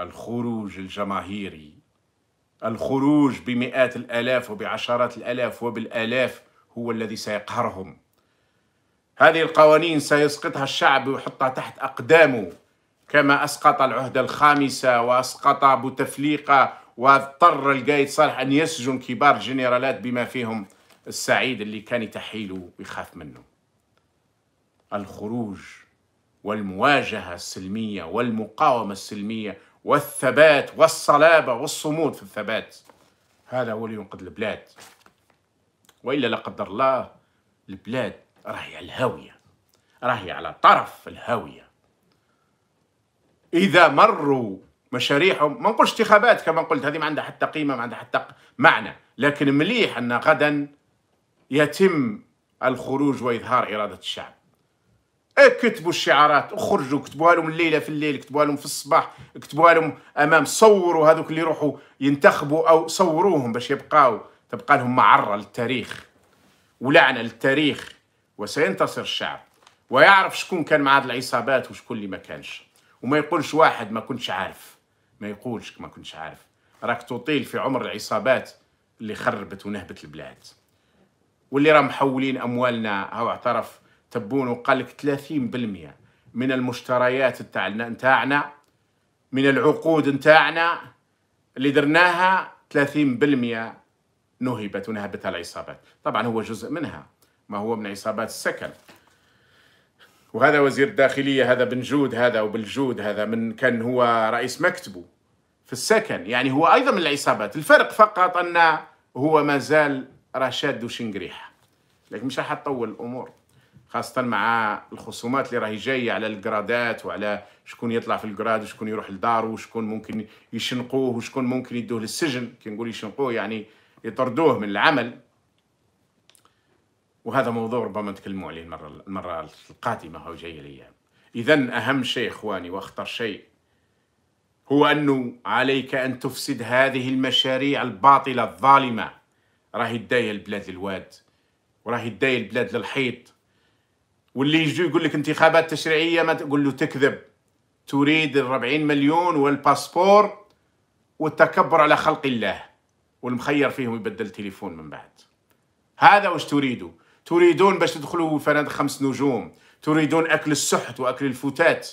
الخروج الجماهيري الخروج بمئات الآلاف وبعشرات الآلاف وبالآلاف هو الذي سيقهرهم هذه القوانين سيسقطها الشعب ويحطها تحت أقدامه كما أسقط العهدة الخامسة وأسقط بوتفليقة واضطر القايد صالح أن يسجن كبار الجنرالات بما فيهم السعيد اللي كان يتحيله ويخاف منه الخروج والمواجهة السلمية والمقاومة السلمية والثبات والصلابة والصمود في الثبات هذا هو اللي ينقذ البلاد وإلا لا قدر الله البلاد راهي على الهاوية راهي على طرف الهاوية إذا مروا مشاريعهم ما نقولش انتخابات كما قلت هذه ما عندها حتى قيمة ما عندها حتى معنى لكن مليح أن غدا يتم الخروج وإظهار إرادة الشعب إيه، كتبوا الشعارات وخرجوا كتبوها لهم الليله في الليل كتبوها لهم في الصباح كتبوها لهم امام صوروا هذوك اللي يروحوا ينتخبوا او صوروهم باش يبقاو تبقى لهم معره للتاريخ ولعنه للتاريخ وسينتصر الشعب ويعرف شكون كان مع هذه العصابات وشكون اللي ما كانش وما يقولش واحد ما كنتش عارف ما يقولش ما كنتش عارف راك تطيل في عمر العصابات اللي خربت ونهبت البلاد واللي راه محولين اموالنا هاو اعترف تبون وقال لك 30% من المشتريات تاعنا نتاعنا من العقود نتاعنا اللي درناها 30% نهبت ونهبتها العصابات طبعا هو جزء منها ما هو من عصابات السكن وهذا وزير الداخلية هذا بن جود هذا وبالجود هذا من كان هو رئيس مكتبه في السكن يعني هو أيضا من العصابات الفرق فقط أن هو مازال رشاد وشنقريحة لكن مش راح تطول الأمور خاصة مع الخصومات اللي راهي جاية على الجرادات وعلى شكون يطلع في الجراد وشكون يروح لدارو وشكون ممكن يشنقوه وشكون ممكن يدوه للسجن كي نقول يشنقوه يعني يطردوه من العمل وهذا موضوع ربما نتكلموا عليه المرة المرة القادمة أو جاية الأيام إذا أهم شيء إخواني وأخطر شيء هو أنه عليك أن تفسد هذه المشاريع الباطلة الظالمة راهي داية البلاد الواد وراهي داية البلاد للحيط واللي يجي يقول لك انتخابات تشريعيه ما تقول له تكذب تريد ال مليون والباسبور والتكبر على خلق الله والمخير فيهم يبدل تليفون من بعد هذا واش تريدوا تريدون باش تدخلوا فنادق خمس نجوم تريدون اكل السحت واكل الفتات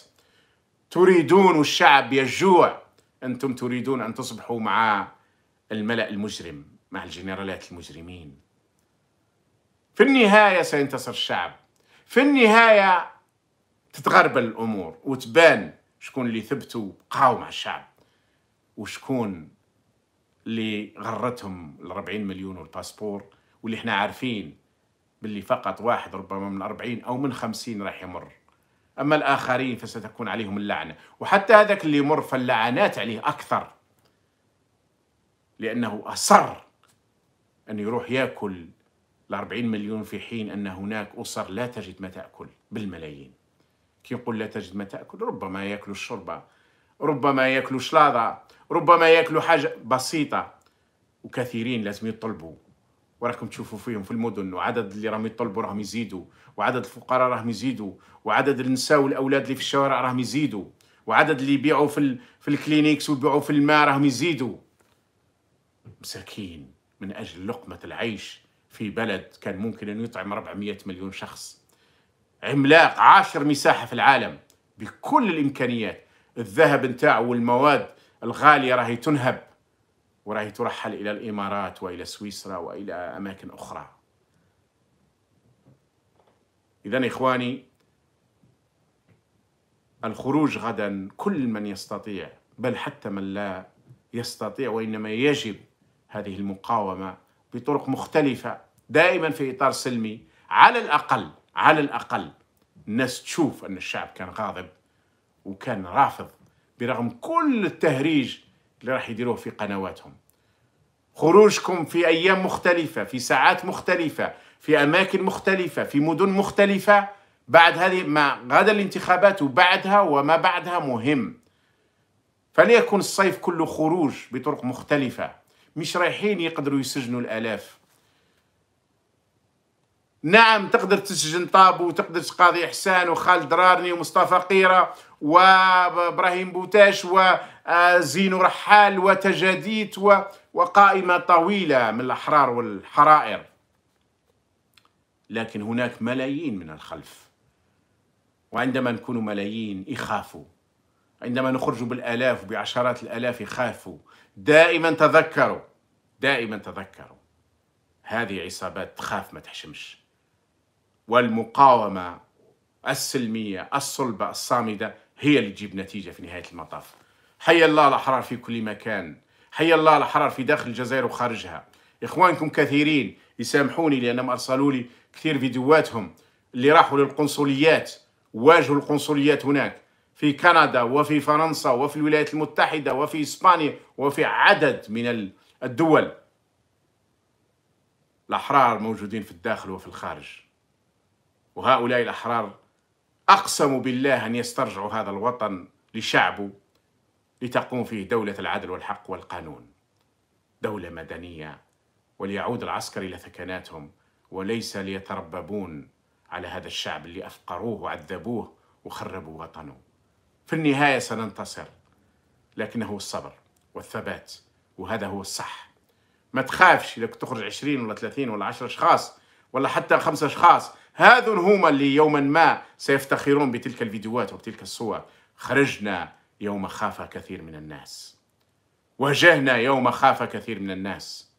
تريدون والشعب يجوع انتم تريدون ان تصبحوا مع الملا المجرم مع الجنرالات المجرمين في النهايه سينتصر الشعب في النهاية تتغربل الأمور وتبان شكون اللي ثبتوا بقاو مع الشعب وشكون اللي غرتهم الربعين مليون والباسبور واللي احنا عارفين باللي فقط واحد ربما من أربعين او من خمسين راح يمر اما الاخرين فستكون عليهم اللعنه وحتى هذاك اللي يمر فاللعنات عليه اكثر لانه اصر ان يروح ياكل الأربعين مليون في حين أن هناك أسر لا تجد ما تأكل بالملايين كي نقول لا تجد ما تأكل ربما يأكلوا الشوربة ربما يأكلوا شلاضة ربما يأكلوا حاجة بسيطة وكثيرين لازم يطلبوا وراكم تشوفوا فيهم في المدن وعدد اللي راهم يطلبوا راهم يزيدوا وعدد الفقراء راهم يزيدوا وعدد النساء والاولاد اللي في الشوارع راهم يزيدوا وعدد اللي يبيعوا في ال... في الكلينيكس ويبيعوا في الماء راهم يزيدوا مساكين من اجل لقمه العيش في بلد كان ممكن أن يطعم 400 مليون شخص عملاق عاشر مساحة في العالم بكل الإمكانيات الذهب نتاعه والمواد الغالية راهي تنهب وراهي ترحل إلى الإمارات وإلى سويسرا وإلى أماكن أخرى إذا إخواني الخروج غدا كل من يستطيع بل حتى من لا يستطيع وإنما يجب هذه المقاومة بطرق مختلفة دائما في إطار سلمي على الأقل على الأقل الناس تشوف أن الشعب كان غاضب وكان رافض برغم كل التهريج اللي راح يديروه في قنواتهم خروجكم في أيام مختلفة في ساعات مختلفة في أماكن مختلفة في مدن مختلفة بعد هذه ما غدا الانتخابات وبعدها وما بعدها مهم فليكن الصيف كله خروج بطرق مختلفة مش رايحين يقدروا يسجنوا الالاف نعم تقدر تسجن طابو وتقدر تقاضي احسان وخالد رارني ومصطفى قيرة وابراهيم بوتاش وزين آه، رحال وتجاديت وقائمة طويلة من الأحرار والحرائر لكن هناك ملايين من الخلف وعندما نكون ملايين يخافوا عندما نخرج بالآلاف بعشرات الآلاف خافوا دائما تذكروا دائما تذكروا هذه عصابات تخاف ما تحشمش والمقاومة السلمية الصلبة الصامدة هي اللي تجيب نتيجة في نهاية المطاف حي الله الأحرار في كل مكان حي الله الأحرار في داخل الجزائر وخارجها إخوانكم كثيرين يسامحوني لأنهم أرسلوا لي كثير فيديوهاتهم اللي راحوا للقنصليات واجهوا القنصليات هناك في كندا وفي فرنسا وفي الولايات المتحدة وفي إسبانيا وفي عدد من الدول الأحرار موجودين في الداخل وفي الخارج وهؤلاء الأحرار أقسموا بالله أن يسترجعوا هذا الوطن لشعبه لتقوم فيه دولة العدل والحق والقانون دولة مدنية وليعود العسكر إلى ثكناتهم وليس ليترببون على هذا الشعب اللي أفقروه وعذبوه وخربوا وطنه في النهاية سننتصر لكنه الصبر والثبات وهذا هو الصح ما تخافش لك تخرج 20 ولا 30 ولا 10 أشخاص ولا حتى خمسة أشخاص هذو هما اللي يوما ما سيفتخرون بتلك الفيديوهات وبتلك الصور خرجنا يوم خاف كثير من الناس واجهنا يوم خاف كثير من الناس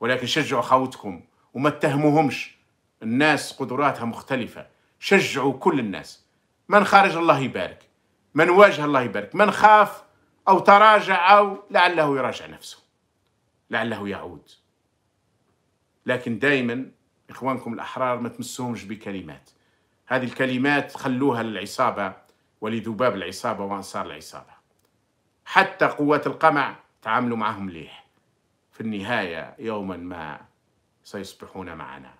ولكن شجعوا خوتكم وما تهمهمش الناس قدراتها مختلفة شجعوا كل الناس من خرج الله يبارك من واجه الله يبارك من خاف أو تراجع أو لعله يراجع نفسه لعله يعود لكن دائما إخوانكم الأحرار ما تمسوهمش بكلمات هذه الكلمات خلوها للعصابة ولذباب العصابة وأنصار العصابة حتى قوات القمع تعاملوا معهم مليح في النهاية يوما ما سيصبحون معنا